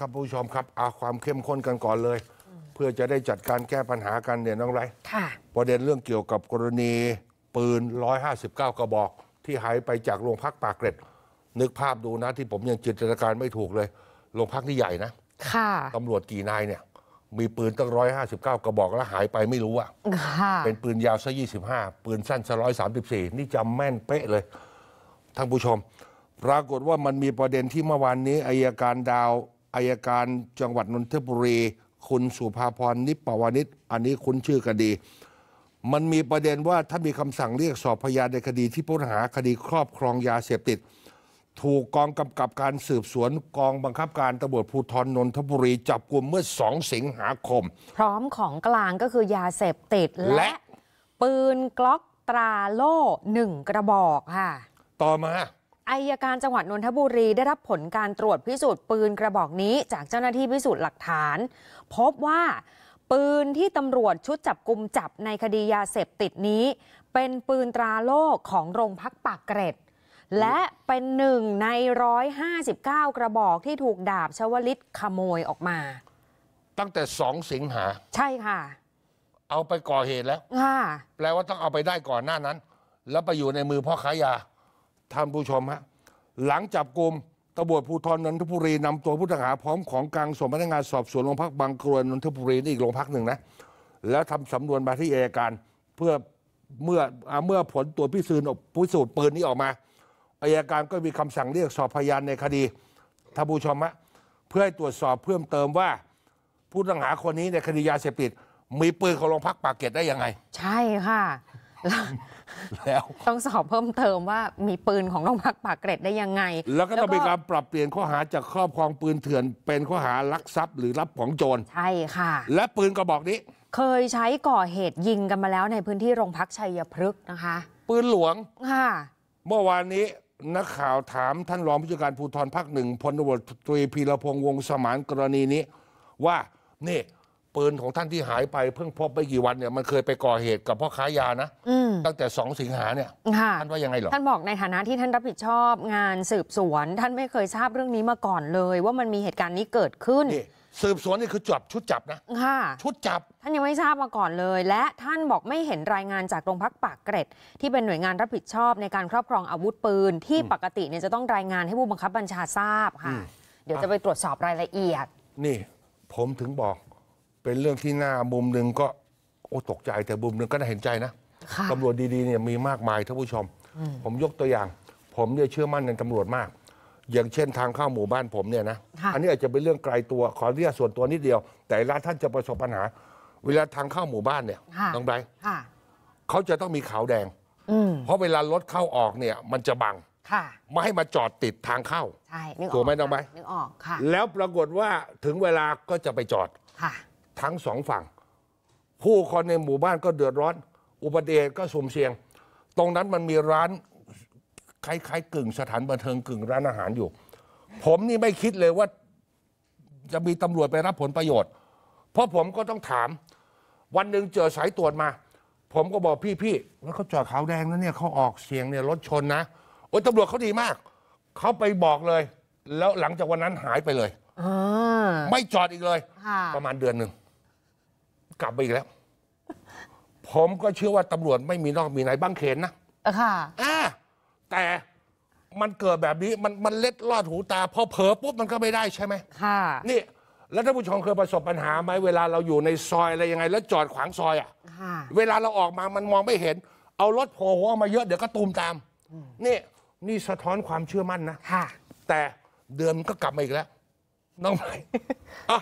ครับผู้ชมครับเอาความเข้มข้นกันก่อนเลย เพื่อจะได้จัดการแก้ปัญหากันเนี่ยน้องไรค่ะประเด็นเรื่องเกี่ยวกับกรณี ปืน 159 กระบอก ที่หายไปจากโรงพักปากเกร็ดนึกภาพดูนะ ที่ผมยังจินตนาการไม่ถูกเลย โรงพักที่ใหญ่นะค่ะตำรวจกี่นายเนี่ยมีปืนตั้ง 159 กระบอก แล้วหายไปไม่รู้อะค่ะเป็นปืนยาวซะ25 ปืนสั้นซะ134นี่จำแม่นเป๊ะเลยท่านผู้ชม ปรากฏว่ามันมีประเด็นที่เมื่อวานนี้อายการดาวอายการจังหวัดนนทบุรี คุณสุภาพรนิปปวานิชอันนี้คุ้นชื่อกันดี มันมีประเด็นว่าถ้ามีคำสั่งเรียกสอบพยานในคดีที่ผู้หาคดีครอบครองยาเสพติด ถูกกองกำกับการสืบสวนกองบังคับการตำรวจภูธรนนทบุรีจับกลุ่มเมื่อ2สิงหาคม พร้อมของกลางก็คือยาเสพติดและ ปืนกล็อกตราโล่หนึ่งกระบอกค่ะ ต่อมาอายการจังหวัดนนทบุรีได้รับผลการตรวจพิสูจน์ปืนกระบอกนี้จากเจ้าหน้าที่พิสูจน์หลักฐาน พบว่าปืนที่ตำรวจชุดจับกลุ่มจับในคดียาเสพติดนี้ เป็นปืนตราโล่ของโรงพักปากเกร็ดและเป็นหนึ่งใน 159 กระบอกที่ถูกดาบชวลิตขโมยออกมา ตั้งแต่สองสิงหา ใช่ค่ะ เอาไปก่อเหตุแล้วค่ะแปลว่าต้องเอาไปได้ก่อนหน้านั้น แล้วไปอยู่ในมือพ่อค้ายาท่านผู้ชมฮะหลังจับกลุ่มตำรวจภูธรนนทบุรีนำตัวผู้ต้องหาพร้อมของกลางส่งพนักงานสอบสวนโรงพักบางกรวยนนทบุรีนี่อีกโรงพักหนึ่งนะ แล้วทำสำนวนมาที่เอยการเพื่อเมื่อเมื่อผลตัวพิสูจน์พิสูจน์ปืนนี้ออกมาอายการก็มีคำสั่งเรียก สอบพยานในคดีท่านผู้ชมฮะเพื่อให้ตรวจสอบเพิ่มเติมว่า ผู้ต้องหาคนนี้ในคดียาเสพติด มีปืนของโรงพักปากเกร็ดได้ยังไง ใช่ค่ะแล้วต้องสอบเพิ่มเติมว่ามีปืนของโรงพักปากเกร็ดได้ยังไง แล้วก็ต้องมีการปรับเปลี่ยนข้อหาจากครอบครองปืนเถื่อนเป็นข้อหาลักทรัพย์ หรือรับของโจรใช่ค่ะ และปืนกระบอกนี้เคยใช้ก่อเหตุยิงกันมาแล้วในพื้นที่โรงพักชัยพฤกษ์นะคะ ปืนหลวงค่ะ เมื่อวานนี้ นักข่าวถามท่านรองผู้จัดการภูธรภาคหนึ่งพลตำรวจตรีพีรพงษ์วงสมานกรณีนี้ ว่านี่ปืนของท่านที่หายไปเพิ่งพบไม่กี่วันเนี่ยมันเคยไปก่อเหตุกับพ่อค้ายานะ ตั้งแต่สองสิงหาเนี่ยท่านว่ายังไงเหรอท่านบอกในฐานะที่ท่านรับผิดชอบงานสืบสวน ท่านไม่เคยทราบเรื่องนี้มาก่อนเลย ว่ามันมีเหตุการณ์นี้เกิดขึ้น สืบสวนนี่คือจับชุดจับนะค่ะชุดจับ ท่านยังไม่ทราบมาก่อนเลย และท่านบอกไม่เห็นรายงานจากโรงพักปากเกร็ด ที่เป็นหน่วยงานรับผิดชอบในการครอบครองอาวุธปืนที่ปกติเนี่ยจะต้องรายงานให้ผู้บังคับบัญชาทราบค่ะ เดี๋ยวจะไปตรวจสอบรายละเอียด นี่ ผมถึงบอกเป็นเรื่องที่หน้ามุมหนึ่งก็โอ้ตกใจแต่มุมหนึ่งก็น่าเห็นใจนะตำรวจดีๆเนี่ยมีมากมายท่านผู้ชม ผมยกตัวอย่าง ผมเนี่ยเชื่อมั่นในตำรวจมาก อย่างเช่นทางเข้าหมู่บ้านผมเนี่ยนะอันนี้อาจจะเป็นเรื่องไกลตัว ขอเรียกส่วนตัวนิดเดียว แต่ละท่านจะประสบปัญหา เวลาทางเข้าหมู่บ้านเนี่ยต้องไปเขาจะต้องมีขาวแดงเพราะเวลารถเข้าออกเนี่ย มันจะบังค่ะไม่ให้มาจอดติดทางเข้าใช่กถูกไหมน้องไหมนึกออกค่ะแล้วปรากฏว่าถึงเวลาก็จะไปจอดค่ะทั้งสองฝั่ง ผู้คนในหมู่บ้านก็เดือดร้อน อุบัติเหตุก็สุ่มเสี่ยง ตรงนั้นมันมีร้านคล้ายๆกึ่ง สถานบันเทิงกึ่งร้านอาหารอยู่ ผมนี่ไม่คิดเลยว่าจะมีตำรวจไปรับผลประโยชน์ เพราะผมก็ต้องถาม วันหนึ่งเจอสายตรวจมา ผมก็บอกพี่พี่แล้วเขาจอดขาวแดงนะเนี่ยเขาออกเสียงเนี่ยรถชนนะ โอ้ยตำรวจเขาดีมากเขาไปบอกเลย แล้วหลังจากวันนั้นหายไปเลยไม่จอดอีกเลยประมาณเดือนหนึ่งกลับไปอีกแล้ว ผมก็เชื่อว่าตำรวจไม่มีนอก มีในบ้างเขนนะค่ะอ่าแต่มันเกิดแบบนี้มันมันเล็ดลอดหูตาพอเผลอปุ๊บ มันก็ไม่ได้ใช่ไหมค่ะ นี่แล้วท่านผู้ชมเคยประสบปัญหาไหม เวลาเราอยู่ในซอยอะไรยังไง แล้วจอดขวางซอยอ่ะเวลาเราออกมามันมองไม่เห็น เอารถโผล่หัวมาเยอะเดี๋ยวก็ตูมตาม นี่นี่สะท้อนความเชื่อมั่นนะ ค่ะ แต่เดือนก็กลับมาอีกแล้วน้องใหม่ อ่ะ